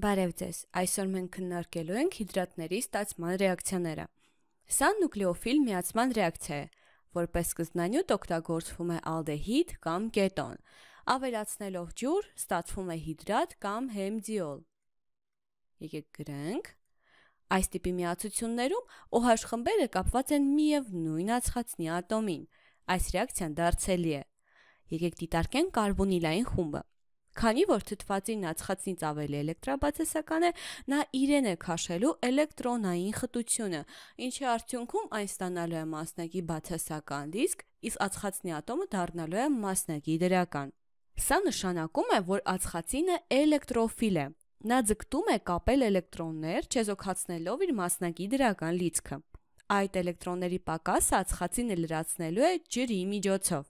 Բարև ձեզ։ Այսօր մենք քննարկելու ենք հիդրատների ստացման ռեակցիաները։ Սա նուկլեոֆիլ միացման ռեակցիա է, որպես սկզբնանյութ օգտագործվում է ալդեհիդ կամ կետոն։ Ավելացնելով ջուր ստացվում է հիդրատ կամ հեմդիոլ։ Եկեք գրենք։ Այս տիպի միացություններում OH խմբերը կապված են միևնույն ածխածնի ատոմին։ Այս ռեակցիան դարձելի է։ Եկեք դիտարկենք կարբոնիլային խումբը։ Քանի որ թթվածի նացխածնից ավելի էլեկտրաբացեսական է, նա իրեն է քաշելու էլեկտրոնային խտությունը, ինչի արդյունքում այն ստանալու է մասնակի բացասական դիսկ, իսկ ածխածնի ատոմը դառնալու է մասնակի դրական։ Սա նշանակում է, որ ածխածինը էլեկտրոֆիլ է։ Նա ձգտում է կապել էլեկտրոններ, չեզոքացնելով իր մասնակի դրական լիցքը։ Այդ էլեկտրոնների պակասը ածխածինը լրացնելու է ջրի միջոցով։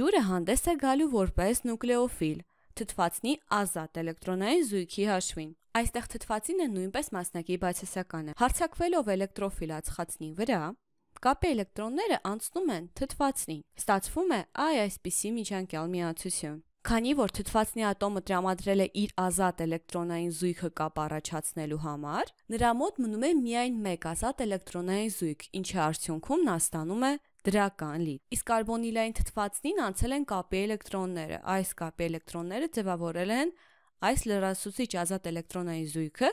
Ջուրը հանդես է գալու որպես նուկլեոֆիլ, թթվածնի ազատ էլեկտրոնային զույգի հաշվին։ Այստեղ թթվածինը նույնպես մասնակի բացասական է։ Հարցակվելով էլեկտրոֆիլած խացնի վրա, կապի էլեկտրոնները անցնում են թթվածնին։ Ստացվում է այ այսպիսի միջանկյալ միացություն։ Քանի որ թթվածնի ատոմը տրամադրել է իր ազատ էլեկտրոնային զույգը կապ առաջացնելու համար, նրա մոտ մնում է միայն մեկ ազատ էլեկտրոնային զույգ, ինչի արդյունքում նա ստանում է դրական լի։ Իսկ կարբոնիլային թթվածնին անցել են կապի էլեկտրոնները։ Այս կապի էլեկտրոնները ձևավորել են այս լրացուցիչ ազատ էլեկտրոնային զույգը,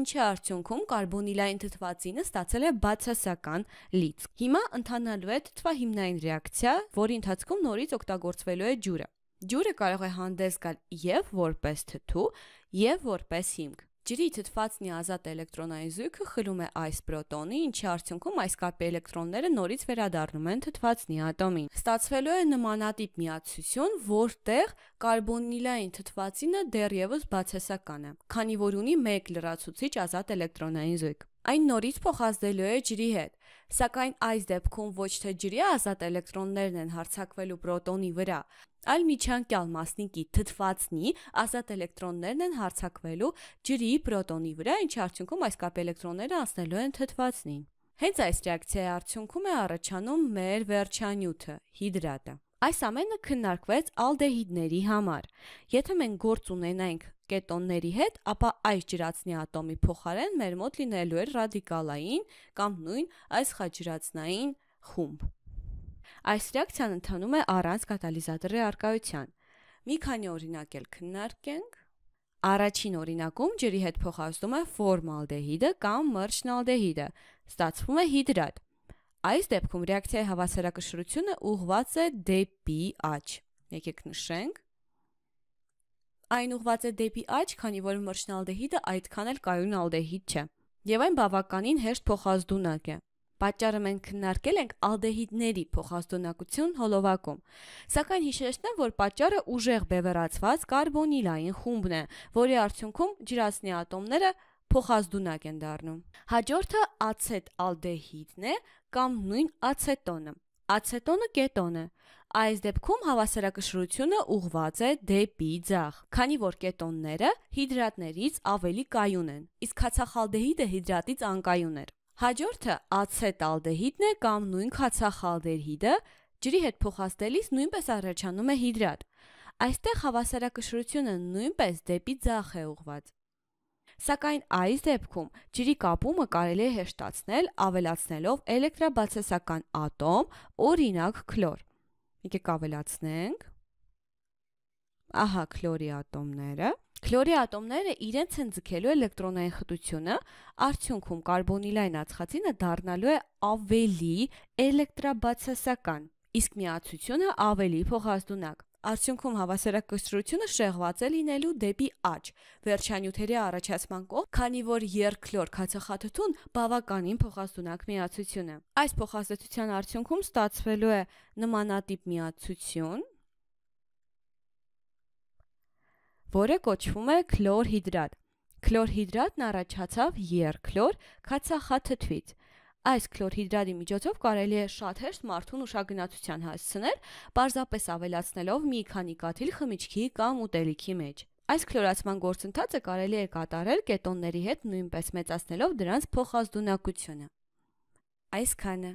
ինչի արդյունքում կարբոնիլային թթվածինը ստացել է բացասական լից։ Հիմա ընթանալու է թթվահիմնային ռեակցիա, որի ընթացքում նորից օգտագործվելու է ջուրը։ Ջուրը կարող է հանդես գալ եւ որպես թթու, եւ որպես հիմք։ Ջրի թթվածնի ազատ էլեկտրոնային զույգը խլում է այս պրոտոնը, ինչի արդյունքում այս կապի էլեկտրոնները նորից վերադառնում են թթվածնի ատոմին։ Ստացվելու է նմանատիպ միացություն, որտեղ կարբոնիլային թթվածինը դեռևս բացասական է, քանի որ ունի 1 լրացուցիչ ազատ էլեկտրոնային զույգ այն նորից փոխազդելու է ջրի հետ, սակայն այս դեպքում ոչ թե ջրի ազատ էլեկտրոններն են հարցակվելու պրոտոնի վրա, այլ միջանկյալ մասնիկի թթվածնի ազատ էլեկտրոններն են հարցակվելու ջրի պրոտոնի վրա, ինչի արդյունքում այս կապ էլեկտրոնները անցնելու են թթվածնին։ Հենց այս ռեակցիայի արդյունքում է առաջանում մեր վերջանյութը՝ հիդրատը։ Այս ամենը քննարկվեց ալդեհիդների համար։ Եթե մենք գործ ունենանք կետոնների հետ, ապա այս ջրածնի ատոմի փոխարեն մեր մոտ լինելու էր ռադիկալային կամ նույն այս խաչջրածնային խումբ։ Այս ռեակցիան ընթանում է առանց կատալիզատորի առկայության։ Մի քանի օրինակ էլ քննարկենք։ Առաջին օրինակում ջրի հետ փոխազդում է ֆորմալդեհիդը կամ մրշնալդեհիդը, ստացվում է հիդրատ։ Այս դեպքում ռեակցիայի հավասարակշռությունը ուղղված է դեպի աճ։ Եկեք նշենք Այն ուղված է դեպի աճ, քանի որ մրշնալդեհիդը այդքան էլ կայուն ալդեհիդ չէ, եւ այն բավականին հեշտ փոխազդունակ է։ Պատճառը մենք քննարկել ենք ալդեհիդների փոխազդունակություն հոլովակում։ Սակայն հիշեցնեմ, որ պատճառը ուժեղ բևեռացված կարբոնիլային խումբն է, որի արդյունքում ջրասնի ատոմները փոխազդունակ են դառնում։ Հաջորդը ացետ ալդեհիդն է կամ նույն ացետոնը։ Ացետոնը կետոն է։ Այս դեպքում հավասարակշռությունը ուղված է դեպի ձախ, քանի որ կետոնները հիդրատներից ավելի կայուն են, իսկ հացախալդեհիդը հիդրատից անկայուն էր։ Հաջորդը ացետալդեհիդն է կամ նույն հացախալդեհիդը, ջրի հետ փոխազդելիս նույնպես առաջանում է հիդրատ։ Այստեղ հավասարակշռությունը նույնպես դեպի ձախ է ուղված։ Սակայն այս դեպքում ջրի կապումը կարելի է հեշտացնել ավելացնելով էլեկտրաբացասական ատոմ, օրինակ քլոր։ Եկեք ավելացնենք։ Ահա քլորի ատոմները։ Քլորի ատոմները իրենց են ձգելու էլեկտրոնային խտությունը, արդյունքում կարբոնիլային ածխածինը դառնալու է ավելի էլեկտրաբացասական, իսկ միացությունը ավելի փոխազդունակ։ Արդյունքում հավասարակշռությունը շեղված է լինելու դեպի աճ, վերջանյութերի առաջացման կողմ, քանի որ երկլոր քացախաթթուն բավականին փոխազդունակ միացություն է։ Այս փոխազդեցության արդյունքում ստացվելու է նմանատիպ միացություն, որը կոչվում է քլորհիդրատ։ Քլորհիդրատն առաջացավ երկլոր քացախաթթվից։ Այս քլորհիդրատի միջոցով կարելի է շատ հեշտ մարդուն ուշագնացության հասցնել, պարզապես ավելացնելով մի քանի կաթիլ խմիչքի կամ ուտելիքի մեջ։ Այս քլորացման գործընթացը կարելի է կատարել կետոնների հետ նույնպես մեծացնելով դրանց փոխազդունակությունը։ Այսքանը